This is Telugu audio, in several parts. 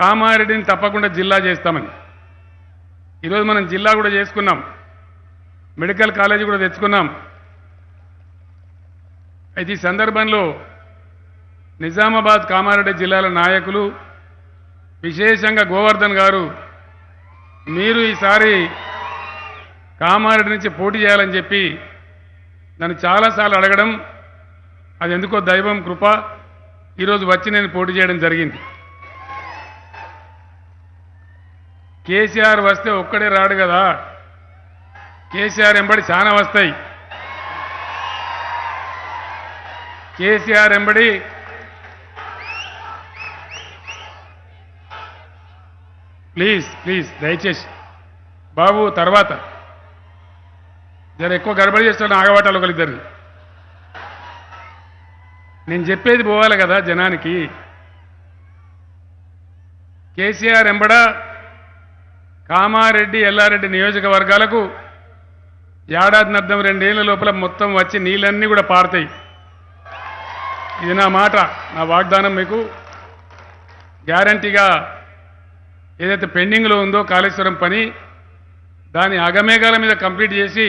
కామారెడ్డిని తప్పకుండా జిల్లా చేస్తామని ఈరోజు మనం జిల్లా కూడా చేసుకున్నాం మెడికల్ కాలేజీ కూడా తెచ్చుకున్నాం అయితే ఈ సందర్భంలో నిజామాబాద్ కామారెడ్డి జిల్లాల నాయకులు విశేషంగా గోవర్ధన్ గారు మీరు ఈసారి కామారెడ్డి నుంచి పోటీ చేయాలని చెప్పి నన్ను చాలాసార్లు అడగడం అది ఎందుకో దైవం కృప ఈరోజు వచ్చి నేను పోటీ చేయడం జరిగింది కేసీఆర్ వస్తే ఒక్కడే రాడు కదా కేసీఆర్ ఎంబడి చాలా వస్తాయి కేసీఆర్ ఎంబడి ప్లీజ్ ప్లీజ్ దయచేసి బాబు తర్వాత జర ఎక్కువ గడబడి చేస్తాను ఆగవాటాలు ఒకరిద్దరిని నేను చెప్పేది పోవాలి కదా జనానికి కేసీఆర్ ఎంబడా కామారెడ్డి ఎల్లారెడ్డి నియోజకవర్గాలకు ఏడాది నర్థం రెండేళ్ల లోపల మొత్తం వచ్చి నీళ్ళన్నీ కూడా పారుతాయి ఇది నా మాట నా వాగ్దానం మీకు గ్యారంటీగా ఏదైతే పెండింగ్లో ఉందో కాళేశ్వరం పని దాని అగమేఘాల మీద కంప్లీట్ చేసి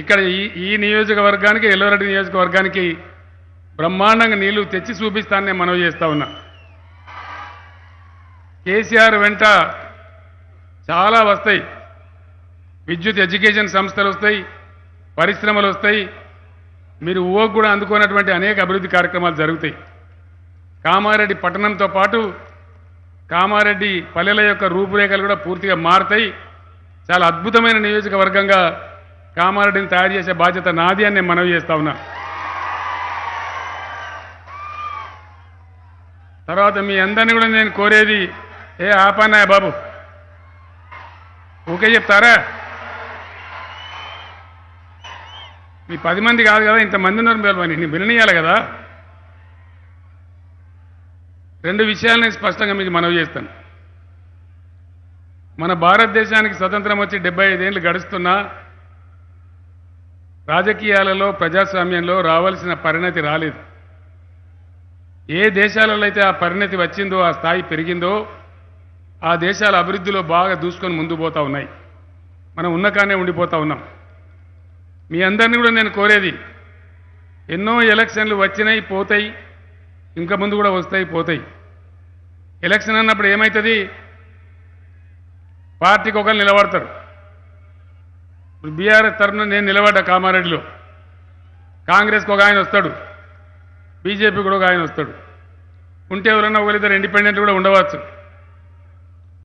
ఇక్కడ ఈ ఈ నియోజకవర్గానికి ఎల్లవరెడ్డి నియోజకవర్గానికి బ్రహ్మాండంగా నీళ్లు తెచ్చి చూపిస్తానని మనవి చేస్తా ఉన్నా కేసీఆర్ వెంట చాలా వస్తాయి విద్యుత్ ఎడ్యుకేషన్ సంస్థలు వస్తాయి పరిశ్రమలు వస్తాయి మీరు ఓ కూడా అందుకున్నటువంటి అనేక అభివృద్ధి కార్యక్రమాలు జరుగుతాయి కామారెడ్డి పట్టణంతో పాటు కామారెడ్డి పల్లెల యొక్క రూపురేఖలు కూడా పూర్తిగా మారుతాయి చాలా అద్భుతమైన నియోజకవర్గంగా కామారెడ్డిని తయారు చేసే బాధ్యత నాది అని నేను మనవి చేస్తా ఉన్నా తర్వాత మీ అందరినీ కూడా నేను కోరేది ఏ ఆపానాయ బాబు ఊకే చెప్తారా మీ పది మంది కాదు కదా ఇంతమంది ఉన్నారు మీరు నేను వినియాలి కదా రెండు విషయాలని స్పష్టంగా మీకు మనవి చేస్తాను మన భారతదేశానికి స్వతంత్రం వచ్చి డెబ్బై ఐదేళ్ళు గడుస్తున్నా రాజకీయాలలో ప్రజాస్వామ్యంలో రావాల్సిన పరిణతి రాలేదు ఏ దేశాలలో అయితే ఆ పరిణతి వచ్చిందో ఆ స్థాయి పెరిగిందో ఆ దేశాల అభివృద్ధిలో బాగా దూసుకొని ముందు పోతూ ఉన్నాయి మనం ఉన్నకానే ఉండిపోతూ ఉన్నాం మీ అందరినీ కూడా నేను కోరేది ఎన్నో ఎలక్షన్లు వచ్చినాయి పోతాయి ఇంకా ముందు కూడా వస్తాయి పోతాయి ఎలక్షన్ అన్నప్పుడు ఏమవుతుంది పార్టీకి ఒకరు నిలబడతారు ఇప్పుడు బీఆర్ఎస్ తరఫున నేను నిలబడ్డా కామారెడ్డిలో కాంగ్రెస్కి ఒక ఆయన వస్తాడు బీజేపీ కూడా ఒక ఆయన వస్తాడు ఉంటే ఎవరన్నా ఒకరిద్దరు ఇండిపెండెంట్ కూడా ఉండవచ్చు